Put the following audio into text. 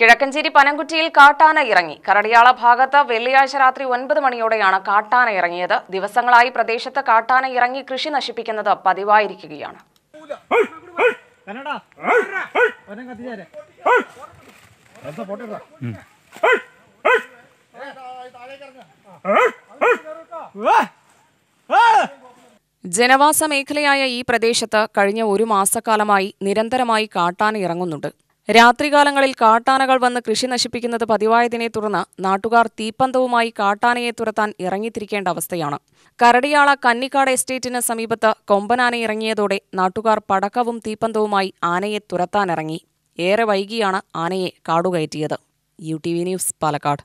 കിഴക്കഞ്ചേരി പനംകുറ്റിയിൽ കാട്ടാന ഇറങ്ങി കരടിയാള ഭാഗത്ത് വെള്ളിയാഴ്ച രാത്രി ഒൻപത് മണിയോടെയാണ് കാട്ടാന ഇറങ്ങിയത് ദിവസങ്ങളായി പ്രദേശത്ത് കാട്ടാന ഇറങ്ങി കൃഷി നശിപ്പിക്കുന്നത് പതിവായിരിക്കുകയാണ് ജനവാസ മേഖലയായ ഈ പ്രദേശത്ത് കഴിഞ്ഞ ഒരു മാസക്കാലമായി നിരന്തരമായി കാട്ടാന ഇറങ്ങുന്നുണ്ട് രാത്രികാലങ്ങളിൽ കാട്ടാനകൾ വന്ന് കൃഷി നശിപ്പിക്കുന്നത് പതിവായതിനെ തുടർന്ന് നാട്ടുകാർ തീപ്പന്തവുമായി കാട്ടാനയെ തുരത്താൻ ഇറങ്ങിത്തിരിക്കേണ്ട അവസ്ഥയാണ് കരടിയാള കന്നിക്കാട് എസ്റ്റേറ്റിന് സമീപത്ത് കൊമ്പനാന ഇറങ്ങിയതോടെ നാട്ടുകാർ പടക്കവും തീപ്പന്തവുമായി ആനയെ തുരത്താനിറങ്ങി ഏറെ വൈകിയാണ് ആനയെ കാടുകയറ്റിയത് U T V news Palakkad